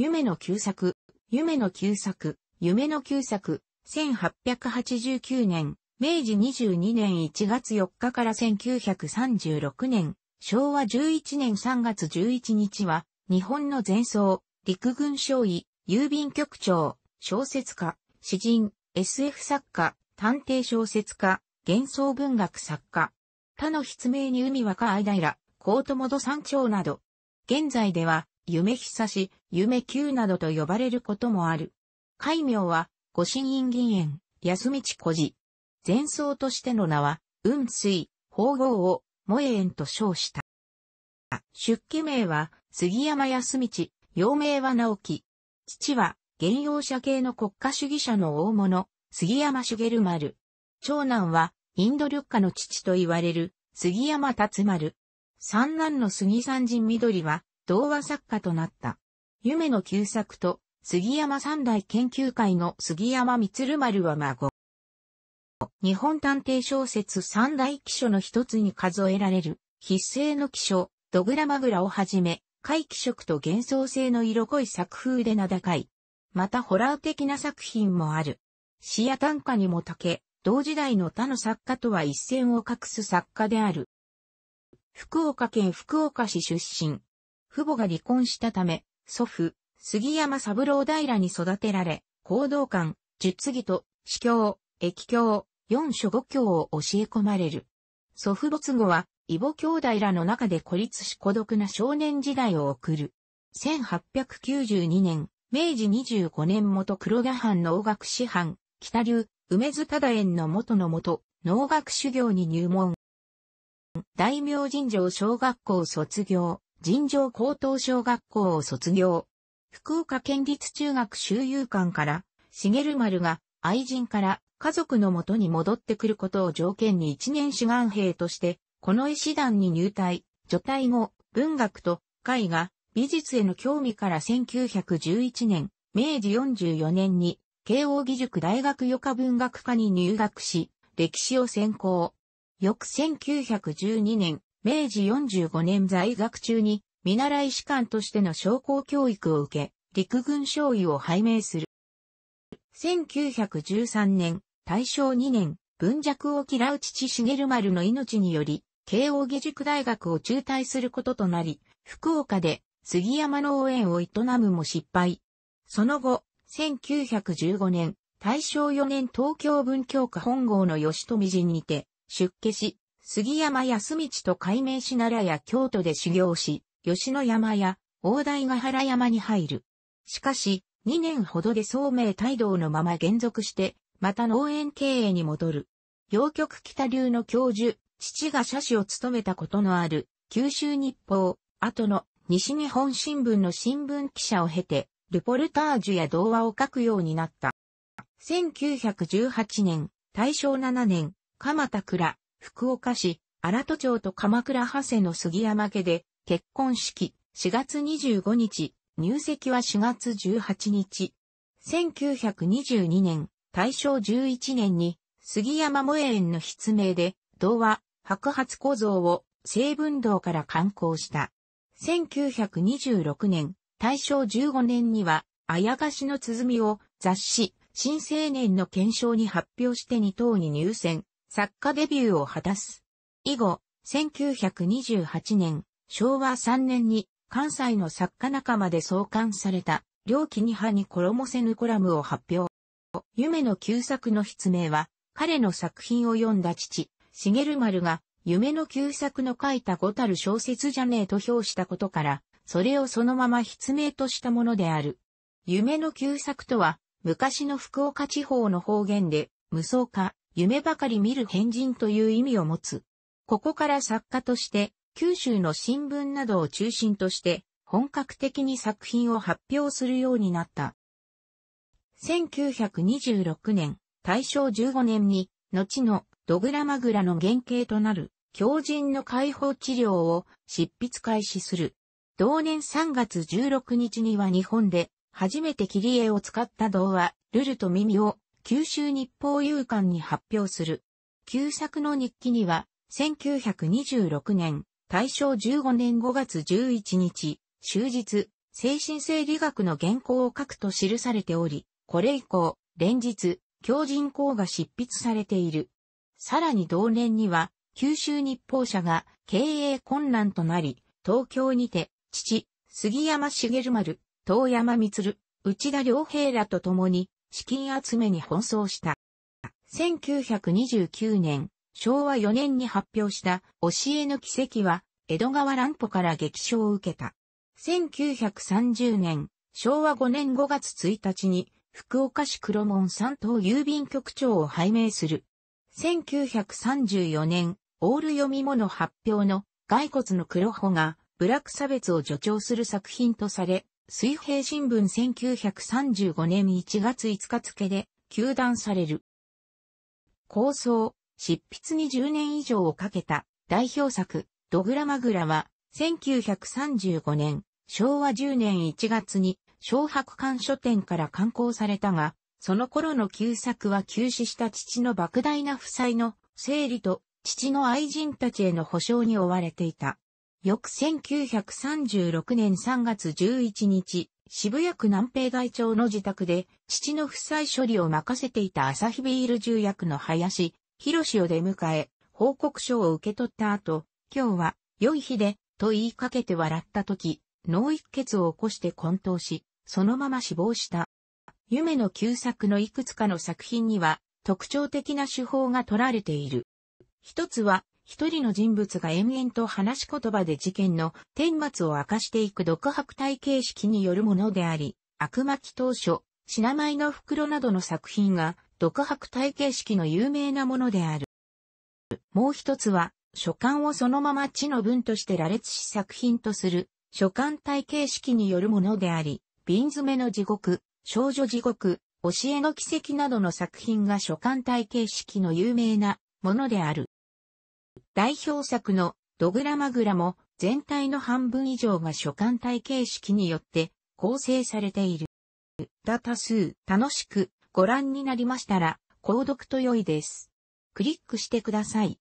夢の旧作、夢の旧作、夢の旧作、1889年、明治22年1月4日から1936年、昭和11年3月11日は、日本の前奏、陸軍少尉、郵便局長、小説家、詩人、SF 作家、探偵小説家、幻想文学作家、他の筆名に海若間平、コートモド山頂など、現在では夢久し、夢九などと呼ばれることもある。戒名は、御神院銀園、安道小寺。前奏としての名は、雲水、宝号を、萌え園と称した。出家名は、杉山安道、幼名は直樹。父は、現用者系の国家主義者の大物、杉山茂丸。長男は、インド緑化の父と言われる、杉山達丸。三男の杉山人緑は、童話作家となった。夢の旧作と、杉山三代研究会の杉山光丸は孫。日本探偵小説三大記書の一つに数えられる、筆性の記書、ドグラマグラをはじめ、怪奇色と幻想性の色濃い作風で名高い。またホラー的な作品もある。詩や短歌にもたけ、同時代の他の作家とは一線を画す作家である。福岡県福岡市出身、父母が離婚したため、祖父、杉山三郎平に育てられ、行動官、術次と、司教、駅教、四書五教を教え込まれる。祖父没後は、異母兄弟らの中で孤立し孤独な少年時代を送る。1892年、明治25年元黒田藩農学師範、北流、梅津忠園の元の元、農学修行に入門。大名尋常小学校卒業。尋常高等小学校を卒業。福岡県立中学周遊館から、茂丸が愛人から家族の元に戻ってくることを条件に一年志願兵として、この医師団に入隊、除隊後、文学と絵画、美術への興味から1911年、明治44年に、慶応義塾大学余科文学科に入学し、歴史を専攻。翌1912年、明治45年在学中に見習い士官としての商工教育を受け、陸軍少尉を拝命する。1913年、大正2年、文弱を嫌う父茂丸の命により、慶応義塾大学を中退することとなり、福岡で杉山農園を営むも失敗。その後、1915年、大正4年東京文教科本郷の吉富寺にて、出家し、杉山康道と改名し奈良や京都で修行し、吉野山や大台ヶ原山に入る。しかし、2年ほどで聡明態度のまま減続して、また農園経営に戻る。洋曲北流の教授、父が社史を務めたことのある、九州日報、後の西日本新聞の新聞記者を経て、ルポルタージュや童話を書くようになった。1918年、大正7年、鎌田倉、福岡市、荒戸町と鎌倉長谷の杉山家で、結婚式、4月25日、入籍は4月18日。1922年、大正11年に、杉山萌園の筆名で、童話、白髪小僧を、西文堂から刊行した。1926年、大正15年には、あやがしの鼓を雑誌、新青年の検証に発表して2等に入選。作家デビューを果たす。以後、1928年、昭和3年に関西の作家仲間で創刊された、両記に派に衣せぬコラムを発表。夢の旧作の筆名は、彼の作品を読んだ父、茂丸が、夢の旧作の書いた五たる小説じゃねえと評したことから、それをそのまま筆名としたものである。夢の旧作とは、昔の福岡地方の方言で、無双化、夢ばかり見る変人という意味を持つ。ここから作家として、九州の新聞などを中心として、本格的に作品を発表するようになった。1926年、大正15年に、後のドグラマグラの原型となる、狂人の解放治療を執筆開始する。同年3月16日には日本で初めて切り絵を使った童話、ルルと耳を九州日報有刊に発表する。旧作の日記には、1926年、大正15年5月11日、終日、精神生理学の原稿を書くと記されており、これ以降、連日、強人公が執筆されている。さらに同年には、九州日報社が経営困難となり、東京にて、父、杉山茂丸、遠山光内田良平らと共に、資金集めに奔走した。1929年、昭和4年に発表した教えの奇跡は、江戸川乱歩から激賞を受けた。1930年、昭和5年5月1日に、福岡市黒門三島郵便局長を拝命する。1934年、オール読み物発表の骸骨の黒穂が、部落差別を助長する作品とされ、水平新聞1935年1月5日付で、休断される。構想、執筆に10年以上をかけた代表作、ドグラマグラは、1935年、昭和10年1月に、小白館書店から刊行されたが、その頃の旧作は休止した父の莫大な負債の整理と父の愛人たちへの保証に追われていた。翌1936年3月11日、渋谷区南平台町の自宅で、父の負債処理を任せていた朝日ビール重役の林、広を出迎え、報告書を受け取った後、今日は、良い日で、と言いかけて笑った時、脳一血を起こして混沌し、そのまま死亡した。夢の旧作のいくつかの作品には、特徴的な手法が取られている。一つは、一人の人物が延々と話し言葉で事件の顛末を明かしていく独白体形式によるものであり、悪巻当初、品前の袋などの作品が、独白体形式の有名なものである。もう一つは、書簡をそのまま地の文として羅列し作品とする、書簡体形式によるものであり、瓶詰めの地獄、少女地獄、教えの奇跡などの作品が書簡体形式の有名なものである。代表作のドグラマグラも全体の半分以上が書簡体形式によって構成されている。だ多数楽しくご覧になりましたら、購読と良いです。クリックしてください。